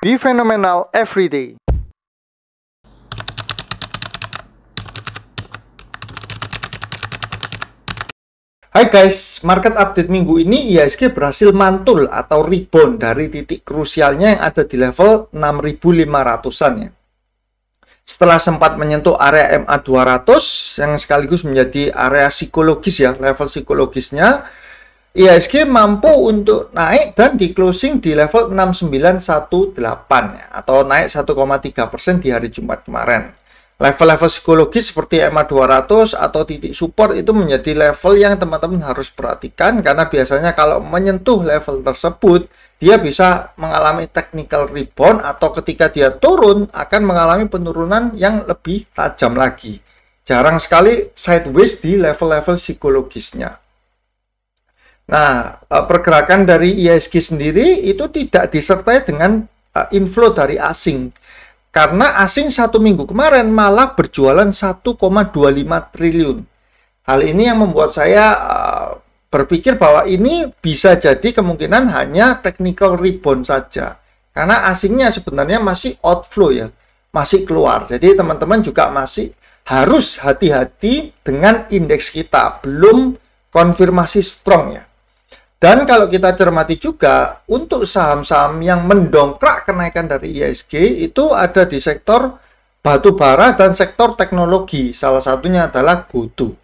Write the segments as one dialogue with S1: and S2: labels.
S1: Be phenomenal every day. Hai guys, market update minggu ini e IHSG berhasil mantul atau rebound dari titik krusialnya yang ada di level 6500-an ya. Setelah sempat menyentuh area MA 200 yang sekaligus menjadi area psikologis ya, level psikologisnya, IHSG mampu untuk naik dan di closing di level 6918 ya, atau naik 1,3% di hari Jumat kemarin. Level-level psikologis seperti ma 200 atau titik support itu menjadi level yang teman-teman harus perhatikan karena biasanya kalau menyentuh level tersebut dia bisa mengalami technical rebound atau ketika dia turun akan mengalami penurunan yang lebih tajam lagi. Jarang sekali sideways di level-level psikologisnya. Nah, e, pergerakan dari ISG sendiri itu tidak disertai dengan e, inflow dari asing. Karena asing satu minggu kemarin malah berjualan 1,25 triliun. Hal ini yang membuat saya e, berpikir bahwa ini bisa jadi kemungkinan hanya technical rebound saja. Karena asingnya sebenarnya masih outflow ya, masih keluar. Jadi teman-teman juga masih harus hati-hati dengan indeks kita, belum konfirmasi strong ya. Dan kalau kita cermati juga, untuk saham-saham yang mendongkrak kenaikan dari ISG itu ada di sektor batu bara dan sektor teknologi. Salah satunya adalah GoTo.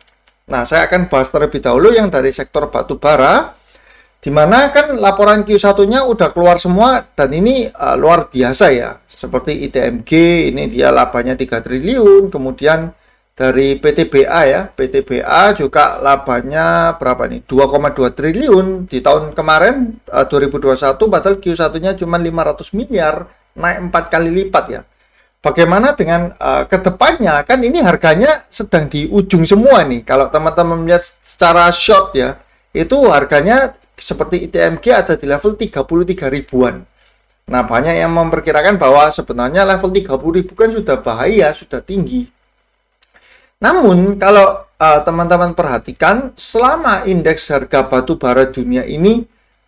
S1: Nah, saya akan bahas terlebih dahulu yang dari sektor batu bara, di mana kan laporan Q1-nya udah keluar semua dan ini uh, luar biasa ya. Seperti ITMG, ini dia labanya 3 triliun, kemudian dari PTBA ya. PTBA juga labanya berapa nih? 2,2 triliun di tahun kemarin 2021 eh, padahal Q1-nya cuma 500 miliar, naik 4 kali lipat ya. Bagaimana dengan uh, eh, kedepannya? Kan ini harganya sedang di ujung semua nih. Kalau teman-teman melihat secara short ya, itu harganya seperti ITMG ada di level 33 ribuan. Nah, banyak yang memperkirakan bahwa sebenarnya level 30 ribu kan sudah bahaya, sudah tinggi. Namun kalau eh, teman-teman uh, perhatikan, selama indeks harga batu bara dunia ini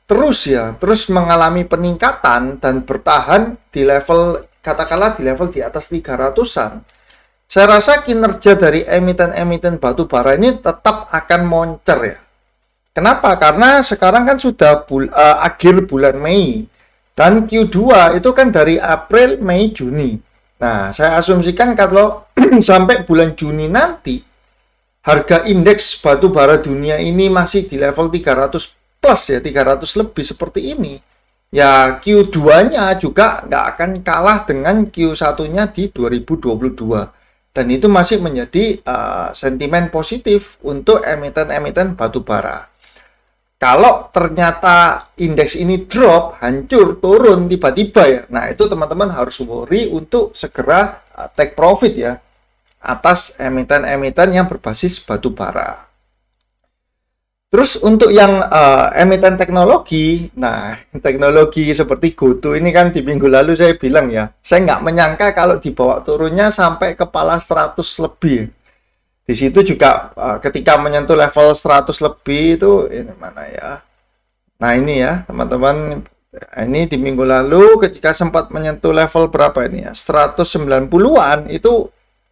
S1: terus ya, terus mengalami peningkatan dan bertahan di level katakanlah di level di atas 300-an. Saya rasa kinerja dari emiten-emiten batu bara ini tetap akan moncer ya. Kenapa? Karena sekarang kan sudah bul uh, akhir bulan Mei dan Q2 itu kan dari April, Mei, Juni. Nah, saya asumsikan kalau sampai bulan Juni nanti harga indeks batu bara dunia ini masih di level 300 plus ya 300 lebih seperti ini ya Q2-nya juga nggak akan kalah dengan Q1-nya di 2022 dan itu masih menjadi uh, sentimen positif untuk emiten-emiten batu bara kalau ternyata indeks ini drop, hancur, turun tiba-tiba ya. Nah, itu teman-teman harus worry untuk segera eh, take profit ya atas emiten-emiten yang berbasis batu bara. Terus untuk yang uh, emiten teknologi, nah teknologi seperti GoTo ini kan di minggu lalu saya bilang ya, saya nggak menyangka kalau dibawa turunnya sampai kepala 100 lebih. Di situ juga uh, ketika menyentuh level 100 lebih itu ini mana ya? Nah ini ya teman-teman, ini di minggu lalu ketika sempat menyentuh level berapa ini ya? 190-an itu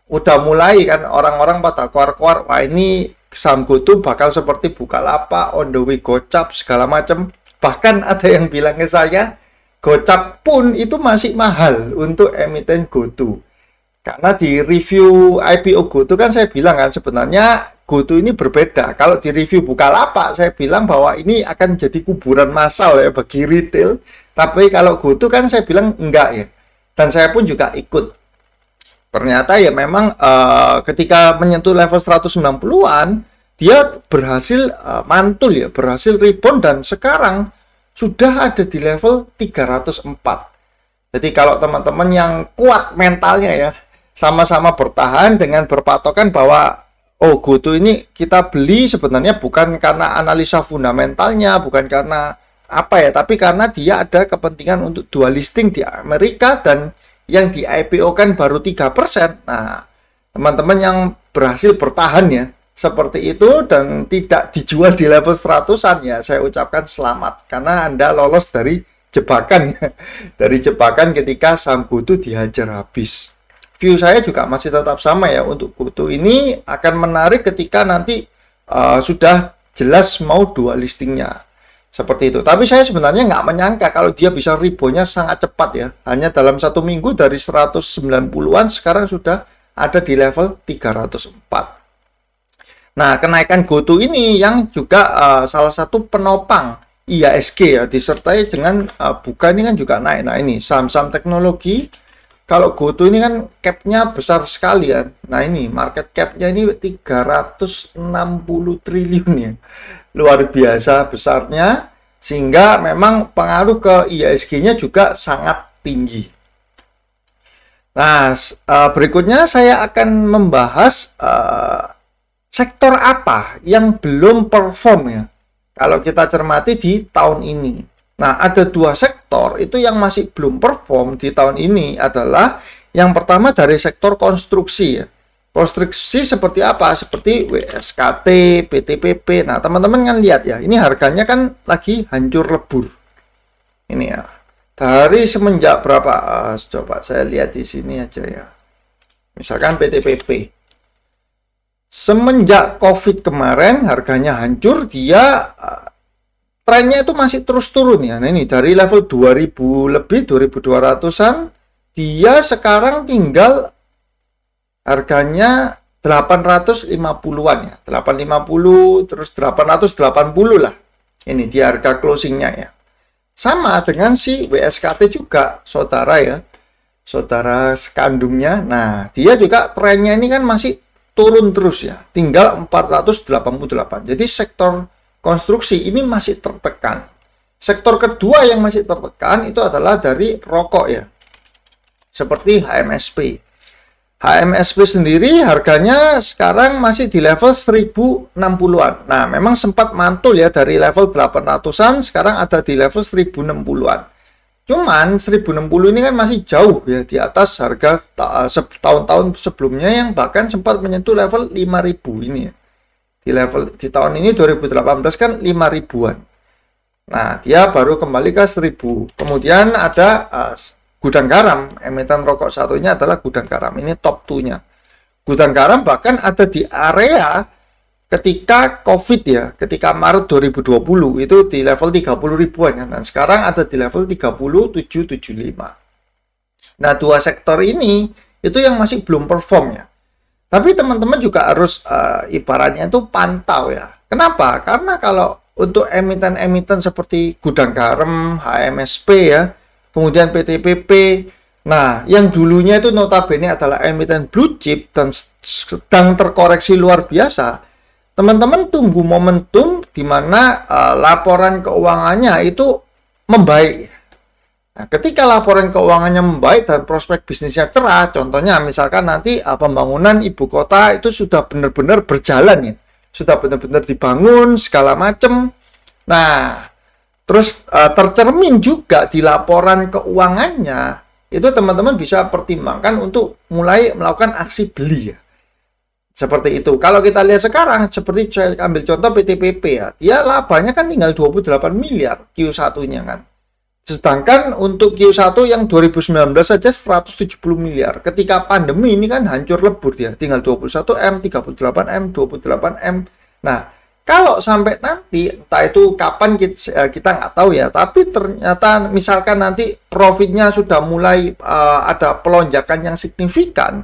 S1: udah mulai kan orang-orang pada keluar-keluar wah ini saham GoTo bakal seperti buka lapak on the way gocap segala macam bahkan ada yang bilang ke saya gocap pun itu masih mahal untuk emiten GoTo karena di review IPO GoTo kan saya bilang kan sebenarnya GoTo ini berbeda. Kalau di review buka lapak saya bilang bahwa ini akan jadi kuburan massal ya bagi retail. Tapi kalau GoTo kan saya bilang enggak ya. Dan saya pun juga ikut. Ternyata ya memang uh, ketika menyentuh level 190-an, dia berhasil uh, mantul ya, berhasil rebound dan sekarang sudah ada di level 304. Jadi kalau teman-teman yang kuat mentalnya ya, sama-sama bertahan dengan berpatokan bahwa oh Goto ini kita beli sebenarnya bukan karena analisa fundamentalnya, bukan karena apa ya, tapi karena dia ada kepentingan untuk dual listing di Amerika dan yang di IPO kan baru tiga persen. Nah, teman-teman yang berhasil bertahan ya seperti itu dan tidak dijual di level seratusan ya saya ucapkan selamat karena Anda lolos dari jebakan ya. dari jebakan ketika saham Goto dihajar habis. View saya juga masih tetap sama ya untuk kutu ini akan menarik ketika nanti uh, sudah jelas mau dua listingnya seperti itu. Tapi saya sebenarnya nggak menyangka kalau dia bisa ribonya sangat cepat ya. Hanya dalam satu minggu dari 190-an sekarang sudah ada di level 304. Nah, kenaikan GoTo ini yang juga uh, salah satu penopang IASG ya, disertai dengan uh, buka ini kan juga naik. Nah, ini saham-saham teknologi, kalau GoTo ini kan capnya besar sekali ya. Nah, ini market capnya ini 360 triliun ya luar biasa besarnya sehingga memang pengaruh ke isg nya juga sangat tinggi. Nah, eh, berikutnya saya akan membahas eh, sektor apa yang belum perform ya. Kalau kita cermati di tahun ini. Nah, ada dua sektor itu yang masih belum perform di tahun ini adalah yang pertama dari sektor konstruksi ya. Konstruksi seperti apa? Seperti WSKT, PTPP. Nah, teman-teman kan lihat ya, ini harganya kan lagi hancur lebur. Ini ya. Dari semenjak berapa? Uh, coba saya lihat di sini aja ya. Misalkan PTPP. Semenjak COVID kemarin harganya hancur, dia ah, trennya itu masih terus turun ya. Nah, ini dari level 2000 lebih 2200-an dia sekarang tinggal Harganya 850-an ya. 850 terus 880 lah. Ini di harga closingnya ya. Sama dengan si WSKT juga, saudara ya. Saudara sekandungnya. Nah, dia juga trennya ini kan masih turun terus ya. Tinggal 488. Jadi sektor konstruksi ini masih tertekan. Sektor kedua yang masih tertekan itu adalah dari rokok ya. Seperti HMSP. HMSP sendiri harganya sekarang masih di level 1060-an. Nah, memang sempat mantul ya dari level 800-an, sekarang ada di level 1060-an. Cuman 1060 ini kan masih jauh ya di atas harga eh, tahun-tahun sebelumnya yang bahkan sempat menyentuh level 5000 ini ya. Di level di tahun ini 2018 kan 5000-an. Nah, dia baru kembali ke 1000. Kemudian ada uh, Gudang Garam, emiten rokok satunya adalah Gudang Garam. Ini top 2-nya. Gudang Garam bahkan ada di area ketika COVID ya, ketika Maret 2020 itu di level 30 ribuan kan. Dan sekarang ada di level 30775. Nah, dua sektor ini itu yang masih belum perform ya. Tapi teman-teman juga harus uh, ibaratnya itu pantau ya. Kenapa? Karena kalau untuk emiten-emiten seperti Gudang Garam, HMSP ya, kemudian PTPP. Nah, yang dulunya itu notabene adalah emiten blue chip dan sedang terkoreksi luar biasa. Teman-teman tunggu momentum di mana uh, laporan keuangannya itu membaik. Nah, ketika laporan keuangannya membaik dan prospek bisnisnya cerah, contohnya misalkan nanti uh, pembangunan ibu kota itu sudah benar-benar berjalan ya, sudah benar-benar dibangun segala macam. Nah, Terus uh, tercermin juga di laporan keuangannya, itu teman-teman bisa pertimbangkan untuk mulai melakukan aksi beli ya. Seperti itu. Kalau kita lihat sekarang, seperti saya ambil contoh PTPP ya, dia labanya kan tinggal 28 miliar Q1-nya kan. Sedangkan untuk Q1 yang 2019 saja 170 miliar. Ketika pandemi ini kan hancur lebur dia, tinggal 21M, 38M, 28M. Nah, kalau sampai nanti, entah itu kapan kita, eh, kita nggak tahu ya, tapi ternyata misalkan nanti profitnya sudah mulai uh, ada pelonjakan yang signifikan,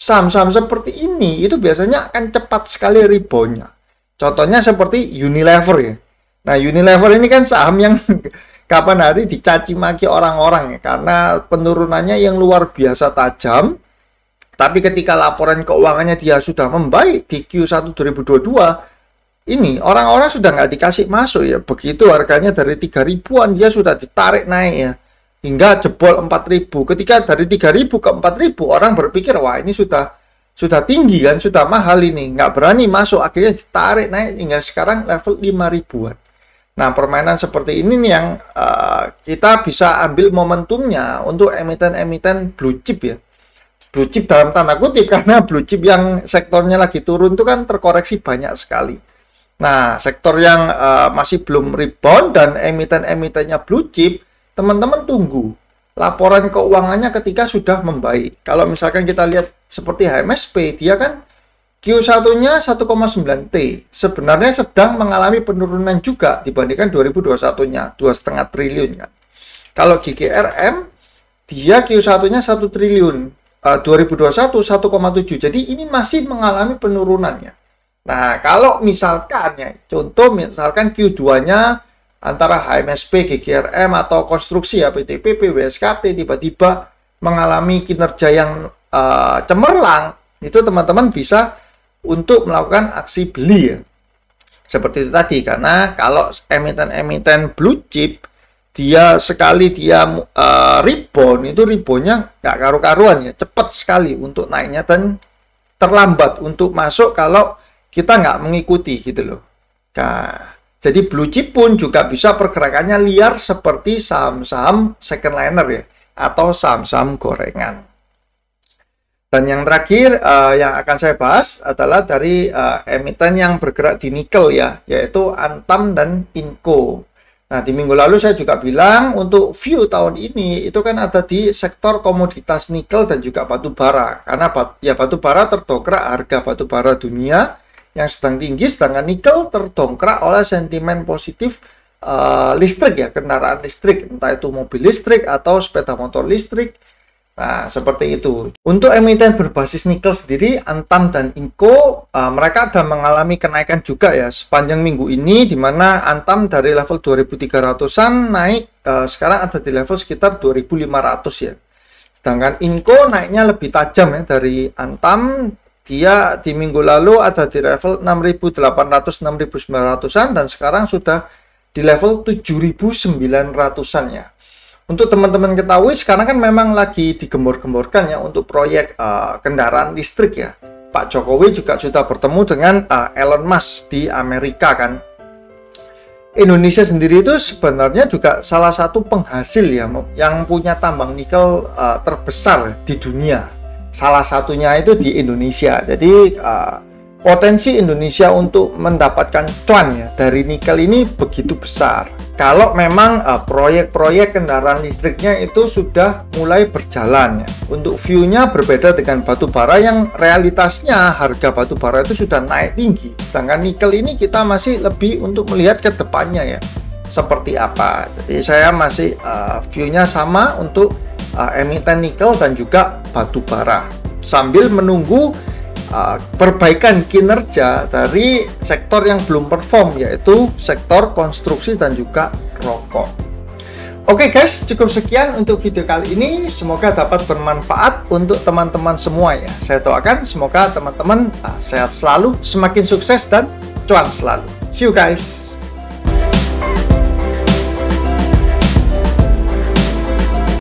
S1: saham-saham seperti ini itu biasanya akan cepat sekali ribonya. Contohnya seperti Unilever ya. Nah Unilever ini kan saham yang kapan hari dicaci maki orang-orang ya karena penurunannya yang luar biasa tajam tapi ketika laporan keuangannya dia sudah membaik di Q1 2022 ini orang-orang sudah nggak dikasih masuk ya begitu harganya dari 3 ribuan dia sudah ditarik naik ya hingga jebol ribu. ketika dari ribu ke ribu orang berpikir wah ini sudah sudah tinggi kan sudah mahal ini nggak berani masuk akhirnya ditarik naik hingga sekarang level 5 ribuan nah permainan seperti ini nih yang uh, kita bisa ambil momentumnya untuk emiten-emiten blue chip ya blue chip dalam tanda kutip karena blue chip yang sektornya lagi turun itu kan terkoreksi banyak sekali Nah, sektor yang uh, masih belum rebound dan emiten-emitennya blue chip, teman-teman tunggu laporan keuangannya ketika sudah membaik. Kalau misalkan kita lihat seperti HMSP, dia kan Q1-nya 1,9T. Sebenarnya sedang mengalami penurunan juga dibandingkan 2021-nya, 2,5 triliun kan. Kalau GGRM, dia Q1-nya 1 triliun. Uh, 2021 1,7. Jadi ini masih mengalami penurunannya. Nah, kalau misalkan ya, contoh misalkan Q2-nya antara HMSP, GGRM atau konstruksi ya PTP, PWSKT tiba-tiba mengalami kinerja yang uh, cemerlang, itu teman-teman bisa untuk melakukan aksi beli ya. Seperti itu tadi karena kalau emiten-emiten blue chip dia sekali dia uh, eh, rebound itu reboundnya nggak karu-karuan ya, cepat sekali untuk naiknya dan terlambat untuk masuk kalau kita nggak mengikuti gitu loh. Nah, jadi blue chip pun juga bisa pergerakannya liar seperti saham-saham second liner ya atau saham-saham gorengan. Dan yang terakhir uh, yang akan saya bahas adalah dari uh, emiten yang bergerak di nikel ya, yaitu Antam dan Inco. Nah, di minggu lalu saya juga bilang untuk view tahun ini itu kan ada di sektor komoditas nikel dan juga batu bara. Karena bat, ya batu bara terdokrak harga batu bara dunia yang sedang tinggi, sedangkan nikel terdongkrak oleh sentimen positif uh, listrik ya, kendaraan listrik, entah itu mobil listrik atau sepeda motor listrik. Nah, seperti itu. Untuk emiten berbasis nikel sendiri, Antam dan Inco, uh, mereka ada mengalami kenaikan juga ya sepanjang minggu ini, di mana Antam dari level 2.300-an naik, uh, sekarang ada di level sekitar 2.500 ya. Sedangkan Inco naiknya lebih tajam ya dari Antam dia di minggu lalu ada di level 6.800 6.900-an dan sekarang sudah di level 7.900-an ya. Untuk teman-teman ketahui sekarang kan memang lagi digembor-gemborkan ya untuk proyek uh, kendaraan listrik ya. Pak Jokowi juga sudah bertemu dengan uh, Elon Musk di Amerika kan. Indonesia sendiri itu sebenarnya juga salah satu penghasil ya yang punya tambang nikel uh, terbesar di dunia salah satunya itu di Indonesia. Jadi uh, potensi Indonesia untuk mendapatkan cuan ya dari nikel ini begitu besar. Kalau memang eh, proyek-proyek uh, kendaraan listriknya itu sudah mulai berjalan ya. Untuk view-nya berbeda dengan batu bara yang realitasnya harga batu bara itu sudah naik tinggi. Sedangkan nikel ini kita masih lebih untuk melihat ke depannya ya. Seperti apa. Jadi saya masih uh, view-nya sama untuk uh, emiten nikel dan juga batu bara sambil menunggu uh, perbaikan kinerja dari sektor yang belum perform yaitu sektor konstruksi dan juga rokok. Oke okay guys, cukup sekian untuk video kali ini. Semoga dapat bermanfaat untuk teman-teman semua ya. Saya doakan semoga teman-teman uh, sehat selalu, semakin sukses dan cuan selalu. See you guys.